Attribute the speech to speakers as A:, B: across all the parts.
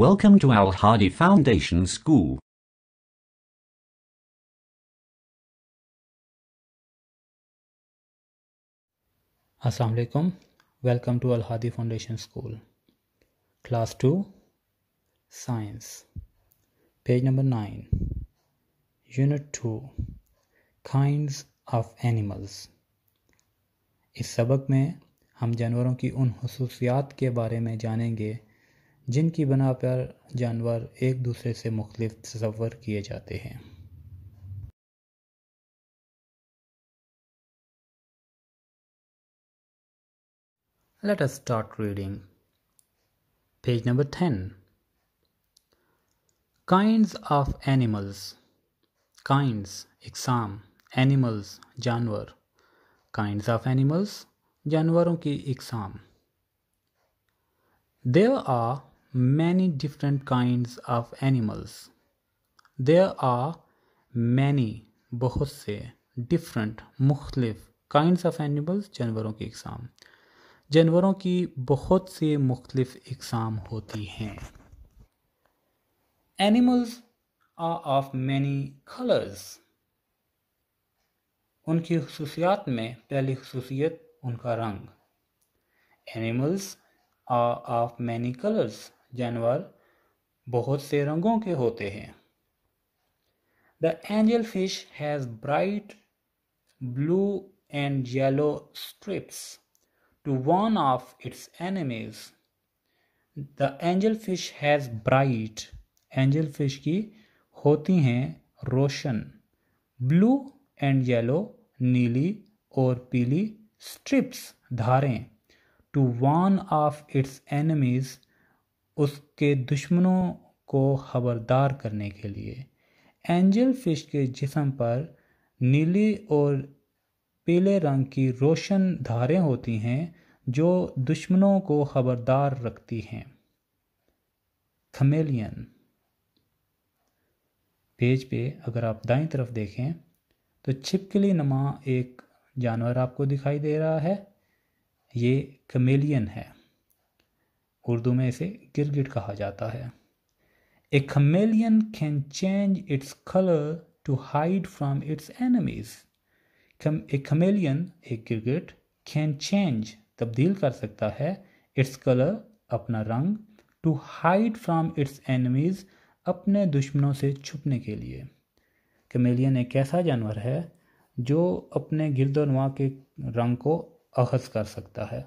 A: Welcome to Al Hadi Foundation School. Assalamu alaikum. Welcome to Al Hadi Foundation School. Class 2
B: Science. Page number 9. Unit 2 Kinds of Animals. इस सबक में हम जानवरों की उन खसूसियात के बारे में जानेंगे जिनकी बना पर
A: जानवर एक दूसरे से मुख्तलिफ तस्वर किए जाते हैं Let us start reading. Page number 10.
B: Kinds of animals. Kinds, exam, animals, जानवर. Kinds of animals, जानवरों की exam. There are many different kinds of animals. There are many बहुत से different मुख्तलिफ kinds of animals जानवरों की इकसाम जानवरों की बहुत से मुख्तलिफ इकसाम होती हैं animals are of many colours उनकी खसूसियात में पहली खसूसियत उनका रंग animals are of many colours जानवर बहुत से रंगों के होते हैं the angel fish has bright blue and yellow strips to one of its enemies the angel fish has bright angel fish की होती हैं रोशन ब्लू एंड येलो नीली और पीली स्ट्रिप्स धारें to one of its enemies उसके दुश्मनों को खबरदार करने के लिए एंजल फिश के जिसम पर नीली और पीले रंग की रोशन धारें होती हैं जो दुश्मनों को खबरदार रखती हैं खमेलियन पेज पे अगर आप दाई तरफ देखें तो छिपकली नमा एक जानवर आपको दिखाई दे रहा है ये कमेलियन है उर्दू में इसे गिरगिट कहा जाता है a chameleon can change its colour to hide from its enemies a chameleon एक गिरगिट कैन चेंज तब्दील कर सकता है इट्स कलर अपना रंग to hide from its enemies अपने दुश्मनों से छुपने के लिए कमेलियन एक ऐसा जानवर है
A: जो अपने गिरदोनवा के रंग को अखज़ कर सकता है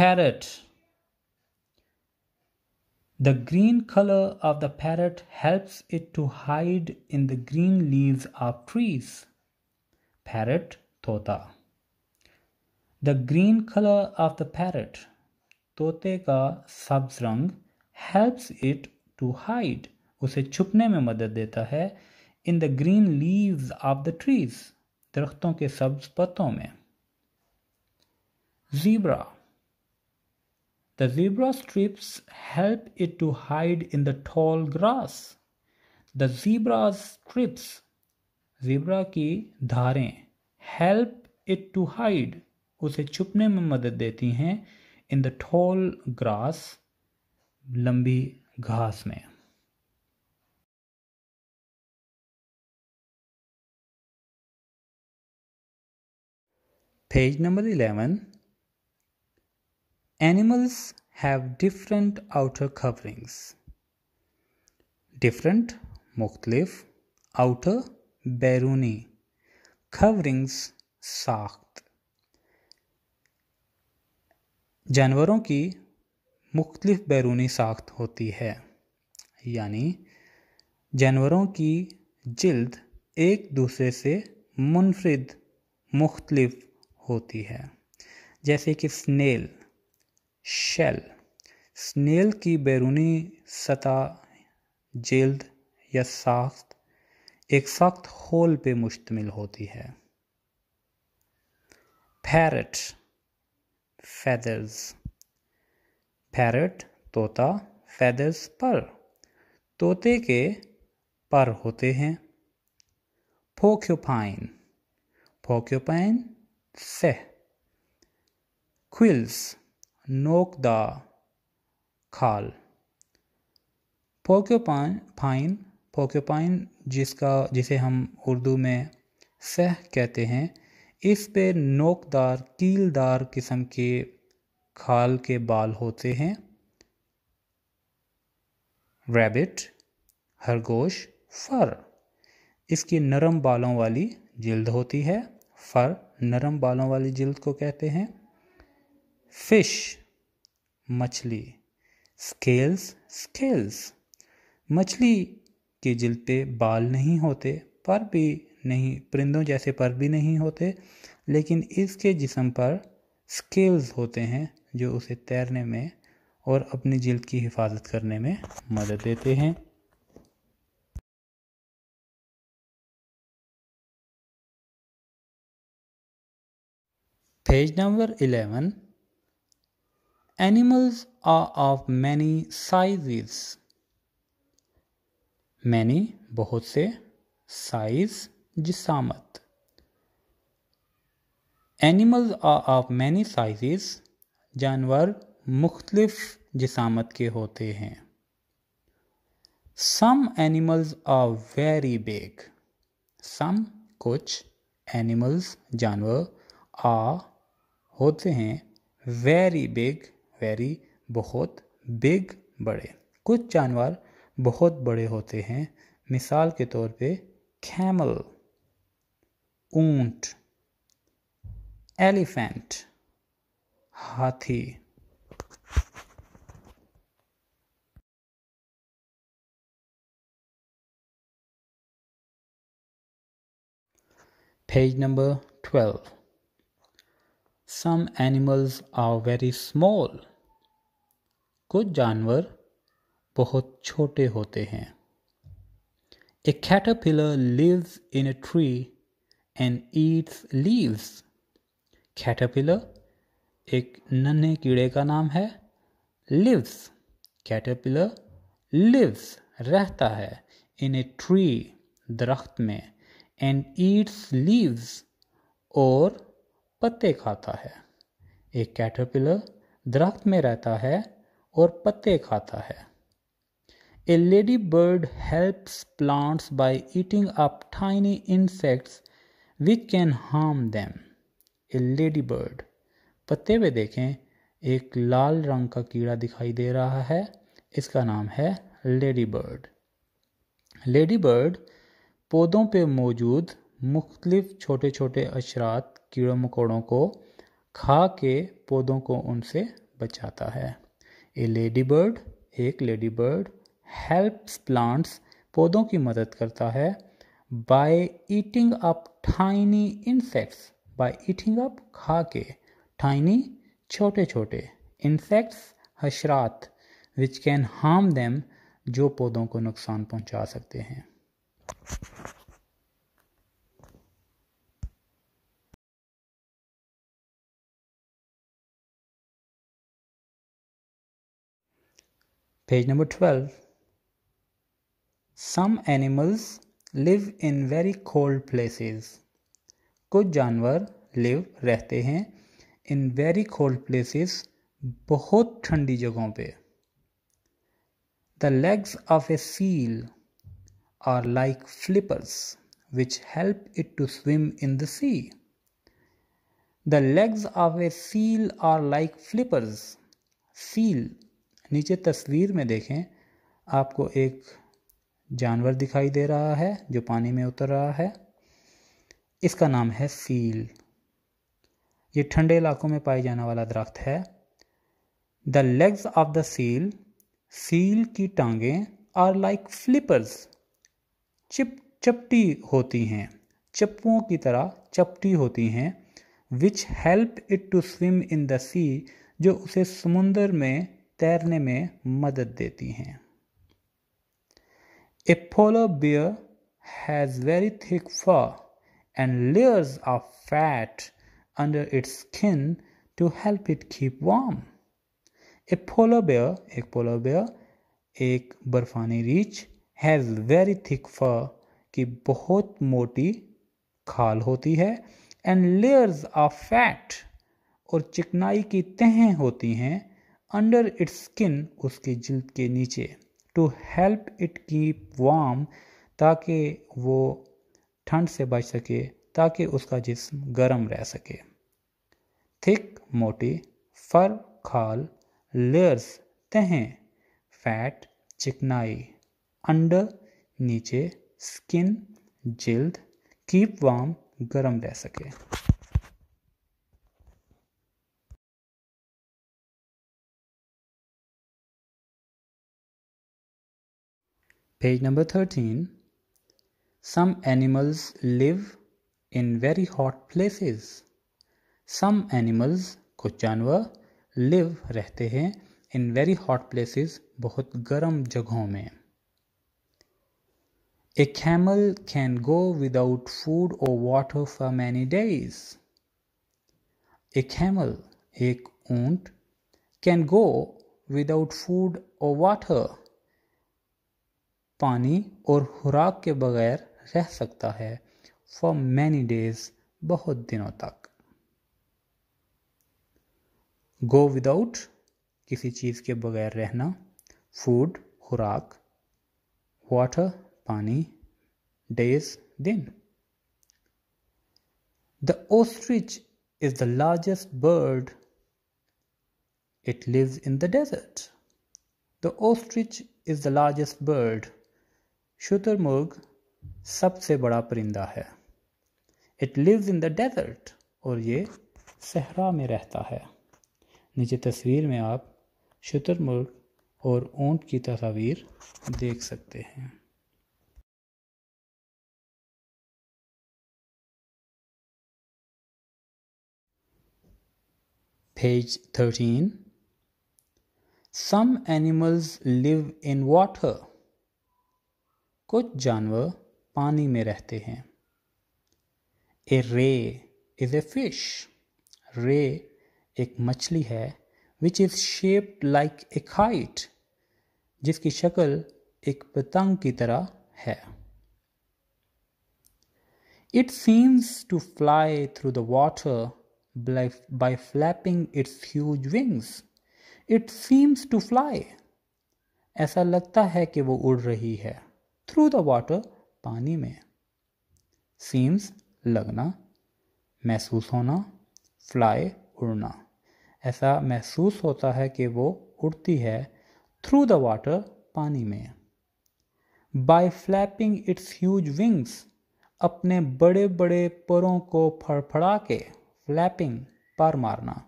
A: Parrot.
B: The green color of the parrot helps it to hide in the green leaves of trees. Parrot तोता the green colour of the parrot तोते का सब्ज रंग हेल्प्स इट टू हाइड उसे छुपने में मदद देता है in the green leaves of the trees दरख्तों के सब्ज पत्तों में zebra The zebra strips help it to hide in the tall grass. The zebra strips, zebra ki धारें help it to hide, usse chupne mein madad deti hain, in the tall grass,
A: lambi घास mein. Page number 11. Animals have different
B: outer coverings. Different मुख्तलिफ outer बैरूनी coverings साख्त जानवरों की मुख्तलिफ बैरूनी साख्त होती है यानी जानवरों की जल्द एक दूसरे से मुनफरद मुख्तलिफ होती है जैसे कि स्नेल शेल स्नेल की बैरूनी सतह जेल्द या साख्त एक सख्त होल पे मुश्तमिल होती है फैरट फैदर्स फैरट तोता फैदर्स पर तोते के पर होते हैं फोक्योपाइन फोक्योपाइन से क्विल्स नोक द खाल पोक्योपाइन फाइन पोक्योपाइन जिसका जिसे हम उर्दू में सह कहते हैं इस पे नोकदार कीलदार किस्म के खाल के बाल होते हैं रैबिट खरगोश फर इसकी नरम बालों वाली जिल्द होती है फर नरम बालों वाली जिल्द को कहते हैं फिश मछली स्केल्स स्केल्स मछली के जिल पे बाल नहीं होते पर भी नहीं परिंदों जैसे पर भी नहीं होते लेकिन इसके जिसम पर स्केल्स होते हैं जो उसे तैरने में और अपनी जिल्द की
A: हिफाजत करने में मदद देते हैं page number eleven Animals are of many
B: sizes. Many बहुत से size जिसामत Animals are of many sizes. जानवर मुख्तलिफ जिसामत के होते हैं some animals are very big some कुछ एनिमल्स जानवर आ होते हैं वेरी बिग वेरी बहुत बिग बड़े कुछ जानवर बहुत बड़े होते हैं मिसाल के तौर पे खैमल ऊंट एलिफेंट
A: हाथी page number twelve
B: some animals are very small कुछ जानवर बहुत छोटे होते हैं a caterpillar lives in a tree and eats leaves caterpillar एक नन्हे कीड़े का नाम है लिव्स कैटरपिलर लिव्स रहता है इन ए ट्री दरख्त में एंड ईट्स लीव्स और पत्ते खाता है एक कैटरपिलर दरख्त में रहता है और पत्ते खाता है a ladybird helps plants by eating up tiny insects which can harm them a ladybird पत्ते पे देखें एक लाल रंग का कीड़ा दिखाई दे रहा है इसका नाम है लेडी बर्ड लेडी बर्ड पौधों पे मौजूद मुख्तलिफ छोटे छोटे अशरात कीड़ों मकोड़ों को खा के पौधों को उनसे बचाता है ए लेडी बर्ड एक लेडी बर्ड हेल्प्स प्लांट्स पौधों की मदद करता है by eating up tiny insects by eating up खा के टाइनी छोटे छोटे इंसेक्ट्स हशरात विच कैन हार्म देम जो पौधों को नुकसान पहुंचा सकते हैं
A: Page number twelve some animals live
B: in very cold places कुछ जानवर लिव रहते हैं इन वेरी कोल्ड प्लेसेस बहुत ठंडी जगहों पे the legs of a seal are like flippers which help it to swim in the sea the legs of a seal are like flippers seal नीचे तस्वीर में देखें आपको एक जानवर दिखाई दे रहा है जो पानी में उतर रहा है इसका नाम है सील ये ठंडे इलाकों में पाए जाने वाला दरख्त है the legs of the seal seal की टांगे आर लाइक फ्लिपर्स चिप चपटी होती हैं चप्पुओं की तरह चपटी होती हैं which help it to swim in the sea जो उसे समुंदर में तैरने में मदद देती हैं a polar bear has very thick fur and layers of fat under its skin to help it keep warm a polar bear एक पोलो बियर एक बर्फानी रीच हैज वेरी थिक फॉर की बहुत मोटी खाल होती है एंड लेयर्स ऑफ फैट और चिकनाई की तहें होती हैं अंडर इट्स स्किन उसके जिल्द के नीचे to help it keep warm ताकि वो ठंड से बच सके ताकि उसका जिस्म गर्म रह सके थिक मोटी फर खाल लेयर्स तहें फैट चिकनाई अंडर नीचे स्किन
A: जिल्द कीप वार्म गर्म रह सके page number thirteen some
B: animals live in very hot places some animals कुछ जानवर लिव रहते हैं इन वेरी हॉट प्लेसेस बहुत गर्म जगहों में a camel can go without food और water for many days a camel एक ऊंट कैन गो विदाउट फूड और वाटर पानी और खुराक के बगैर रह सकता है फॉर मैनी डेज बहुत दिनों तक गो विदाउट किसी चीज़ के बगैर रहना फूड खुराक वाटर पानी डेज दिन the ostrich is the largest bird it lives in the desert the ostrich is the largest bird शुतुरमुर्ग सबसे बड़ा परिंदा है it lives in the desert और ये सहरा में रहता है नीचे तस्वीर में आप शुतुरमुर्ग और
A: ऊंट की तस्वीर देख सकते हैं page thirteen some animals
B: live in water कुछ जानवर पानी में रहते हैं ए रे इज ए फिश रे एक मछली है which is shaped like a kite जिसकी शक्ल एक पतंग की तरह है it seems to fly through the water by flapping its huge wings it seems to fly ऐसा लगता है कि वो उड़ रही है थ्रू द वाटर पानी में सीम्स लगना महसूस होना फ्लाई उड़ना ऐसा महसूस होता है कि वो उड़ती है थ्रू द वाटर पानी में by flapping its huge wings अपने बड़े बड़े परों को फड़फड़ा के फ्लैपिंग पर मारना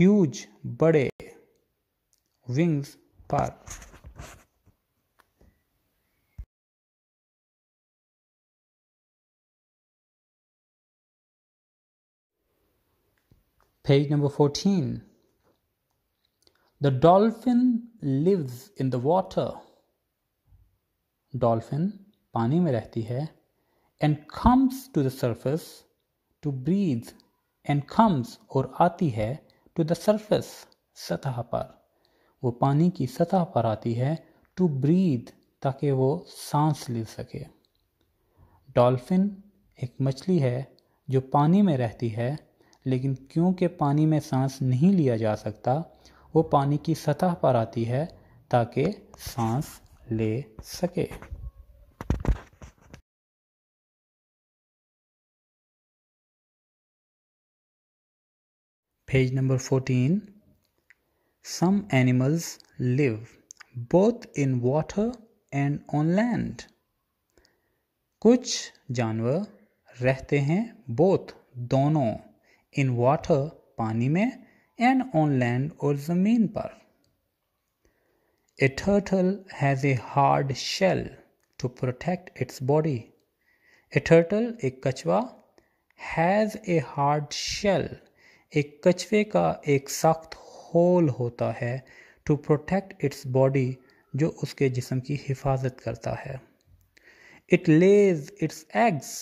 B: ह्यूज बड़े विंग्स
A: पर Page number 14. The dolphin
B: lives in the water. Dolphin pani mein rehti hai, and comes to the surface to breathe and comes or aati hai to the surface satah par. Wo pani ki satah par aati hai to breathe taake wo saans ले sake. Dolphin, ek machli hai, jo pani mein rehti hai, लेकिन क्योंकि पानी में सांस नहीं लिया जा सकता वो पानी की सतह पर आती है
A: ताकि सांस ले सके page number fourteen some animals
B: live both in water and on land कुछ जानवर रहते हैं बोथ दोनों इन वाटर पानी में एंड ऑन लैंड और ज़मीन पर a turtle has a hard shell to protect its body a turtle एक कछुआ हैज़ ए हार्ड शेल एक कछुए का एक सख्त होल होता है टू प्रोटेक्ट इट्स बॉडी जो उसके जिसम की हिफाजत करता है it lays its eggs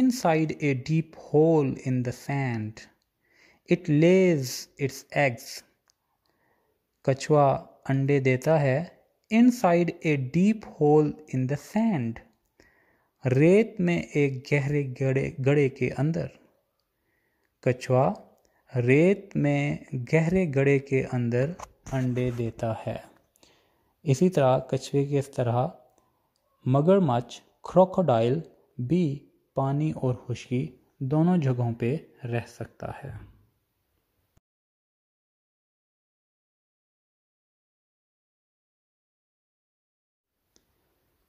B: inside a deep hole in the sand it lays its eggs कछुआ अंडे देता है inside a deep hole in the sand रेत में एक गहरे गड़े गड़े के अंदर कछुआ रेत में गहरे गड़े के अंदर अंडे देता है इसी तरह कछुए की इस तरह मगरमच्छ क्रोकोडाइल
A: भी पानी और खुशकी दोनों जगहों पे रह सकता है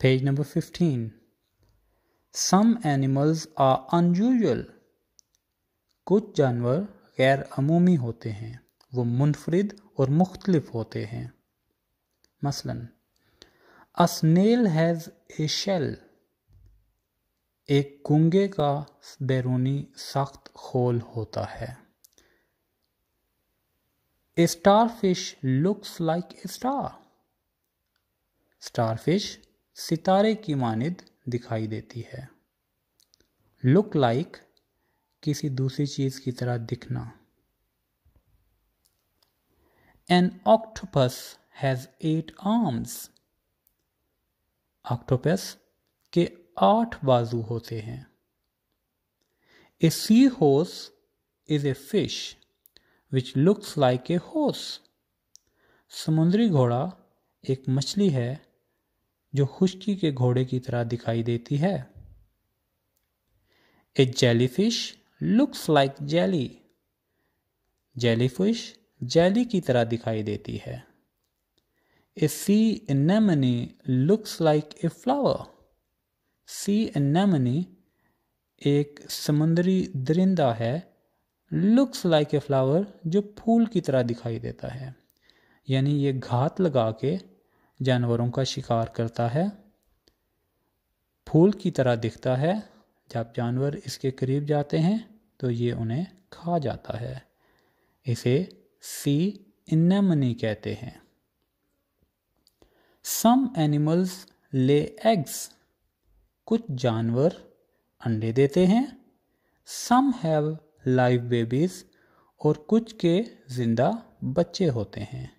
A: Page number 15.
B: Some animals are unusual. कुछ जानवर गैर अमूमी होते हैं वो मुनफरद और मुख्तलिफ होते हैं मसलन a snail has a shell एक कुंगे का बैरूनी सख्त खोल होता है a starfish looks like a star starfish सितारे की मानद दिखाई देती है लुक लाइक like, किसी दूसरी चीज़ की तरह दिखना an octopus has eight arms octopus के आठ बाजू होते हैं ए सी होस is a fish which looks like a horse समुद्री घोड़ा एक मछली है जो खुश्की के घोड़े की तरह दिखाई देती है a jellyfish looks like jelly jellyfish jelly की तरह दिखाई देती है a sea anemone looks like a flower sea anemone एक समुद्री दरिंदा है लुक्स लाइक ए फ्लावर जो फूल की तरह दिखाई देता है यानी ये घात लगा के जानवरों का शिकार करता है फूल की तरह दिखता है जब जानवर इसके करीब जाते हैं तो ये उन्हें खा जाता है इसे सी इनमनी कहते हैं सम एनिमल्स ले एग्स कुछ जानवर अंडे देते हैं सम हैव लाइव बेबीज और कुछ के जिंदा बच्चे होते हैं